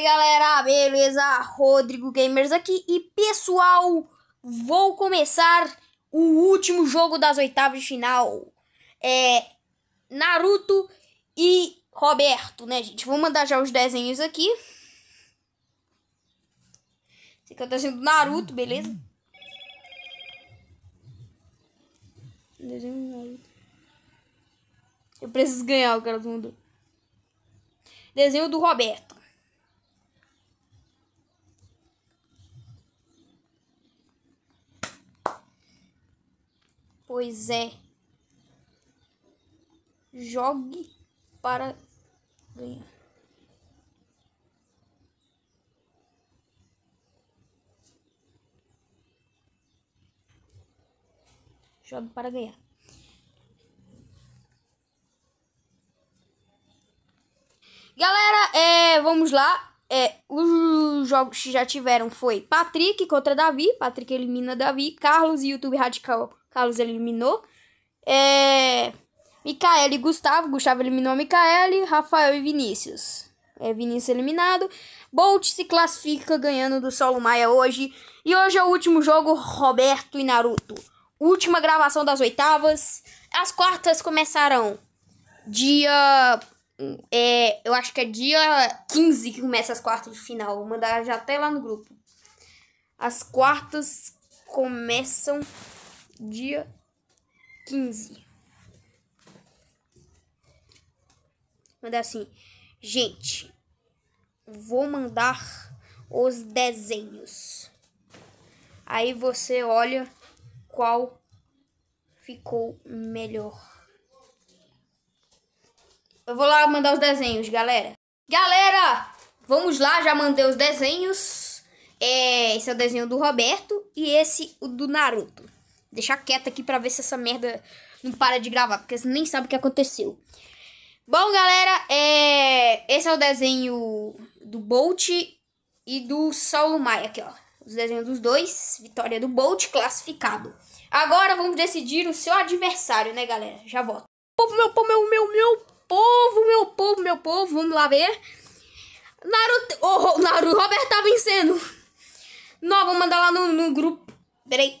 aí galera, beleza? Rodrigo Gamers aqui e pessoal, vou começar o último jogo das oitavas de final. É Naruto e Roberto, né gente? Vou mandar já os desenhos aqui. Esse aqui é o desenho do Naruto, beleza? Desenho do Naruto. Eu preciso ganhar o cara do mundo. Desenho do Roberto. Pois é. Jogue para ganhar. Jogue para ganhar. Galera, é, vamos lá. É, os jogos que já tiveram foi Patrick contra Davi. Patrick elimina Davi. Carlos e YouTube Radical Carlos eliminou. É... Micael e Gustavo. Gustavo eliminou a Micael, Rafael e Vinícius. É, Vinícius eliminado. Bolt se classifica ganhando do Solo Maia hoje. E hoje é o último jogo, Roberto e Naruto. Última gravação das oitavas. As quartas começarão dia. É, eu acho que é dia 15 que começa as quartas de final. Vou mandar já até lá no grupo. As quartas começam dia 15. Mandar assim, gente, vou mandar os desenhos. Aí você olha qual ficou melhor. Eu vou lá mandar os desenhos, galera. Galera, vamos lá, já mandei os desenhos. É, esse é o desenho do Roberto e esse o do Naruto deixar quieto aqui pra ver se essa merda não para de gravar, porque você nem sabe o que aconteceu. Bom, galera, é... esse é o desenho do Bolt e do Saulo Maia, aqui, ó. Os desenhos dos dois, vitória do Bolt, classificado. Agora vamos decidir o seu adversário, né, galera? Já volto. Povo, meu povo, meu, meu, meu povo, meu povo, meu povo, vamos lá ver. Naruto, oh, Naruto, Robert tá vencendo. Não, vou mandar lá no, no grupo, peraí.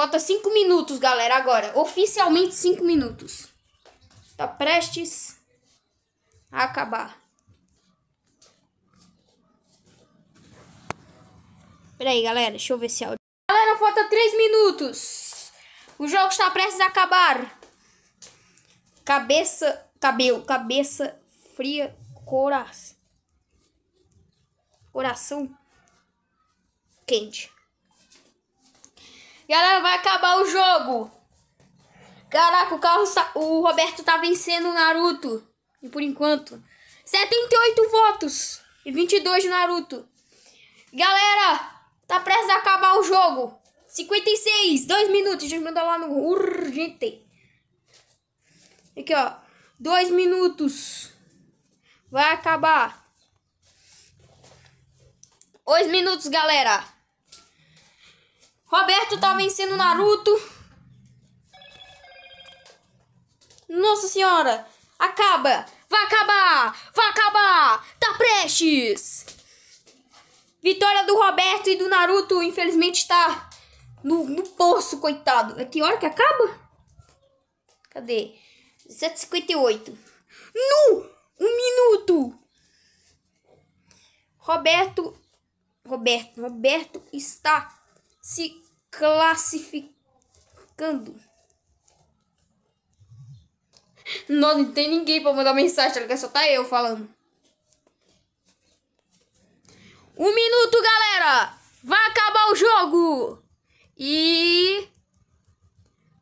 Falta 5 minutos, galera, agora. Oficialmente 5 minutos. Tá prestes a acabar. Peraí, galera, deixa eu ver se áudio. Galera, falta 3 minutos. O jogo está prestes a acabar. Cabeça, cabelo, cabeça fria, coração. Coração quente. Galera, vai acabar o jogo. Caraca, o carro o Roberto tá vencendo o Naruto. E por enquanto, 78 votos e 22 de Naruto. Galera, tá prestes a acabar o jogo. 56, 2 minutos, já lá no urgente. Aqui, ó. 2 minutos. Vai acabar. 2 minutos, galera. Roberto tá vencendo Naruto. Nossa senhora! Acaba! Vai acabar! Vai acabar! Tá prestes! Vitória do Roberto e do Naruto, infelizmente, está no, no poço, coitado. É que hora que acaba? Cadê? 7h58. No! Um minuto! Roberto. Roberto. Roberto está se classificando. Não, não tem ninguém pra mandar mensagem, tá Só tá eu falando. Um minuto, galera! Vai acabar o jogo! E...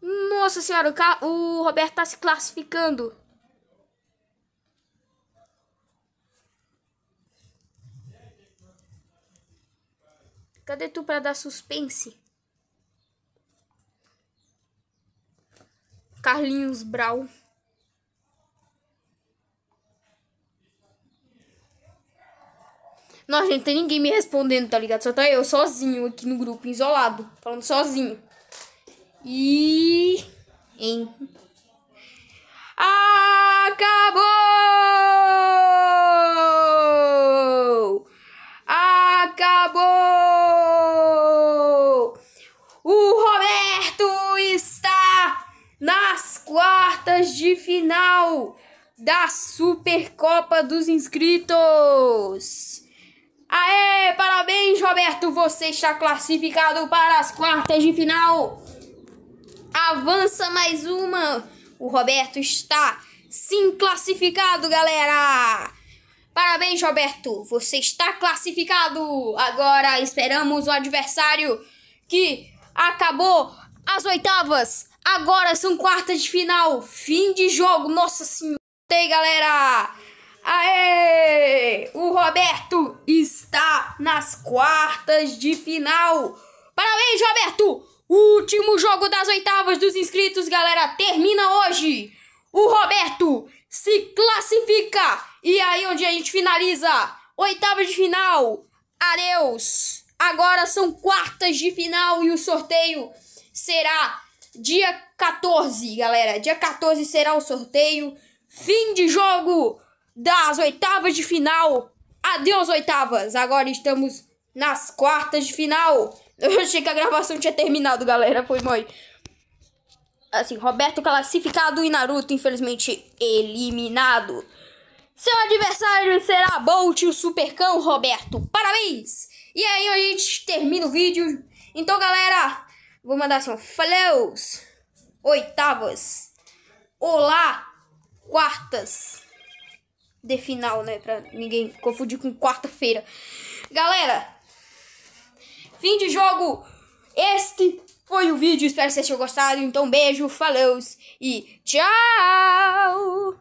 Nossa senhora, o Roberto tá se classificando. Cadê tu pra dar suspense? Carlinhos Brau. Nossa, gente, tem ninguém me respondendo, tá ligado? Só tá eu sozinho aqui no grupo, isolado, falando sozinho. E. Hein? Acabou! quartas de final da Supercopa dos Inscritos. Aê, parabéns, Roberto! Você está classificado para as quartas de final. Avança mais uma. O Roberto está sim classificado, galera. Parabéns, Roberto! Você está classificado. Agora esperamos o adversário que acabou as oitavas Agora são quartas de final, fim de jogo, nossa senhora. E galera, aê! O Roberto está nas quartas de final. Parabéns, Roberto! último jogo das oitavas dos inscritos, galera, termina hoje. O Roberto se classifica e aí onde a gente finaliza, oitavas de final. Adeus. Agora são quartas de final e o sorteio será Dia 14, galera. Dia 14 será o sorteio. Fim de jogo das oitavas de final. Adeus, oitavas. Agora estamos nas quartas de final. Eu achei que a gravação tinha terminado, galera. Foi mãe. Assim, Roberto classificado e Naruto, infelizmente, eliminado. Seu adversário será Bolt, o supercão, Roberto. Parabéns! E aí a gente termina o vídeo. Então, galera, Vou mandar assim, ó. Falous. Oitavas. Olá. Quartas. De final, né? Pra ninguém confundir com quarta-feira. Galera. Fim de jogo. Este foi o vídeo. Espero que vocês tenham gostado. Então, beijo. Falous. E tchau.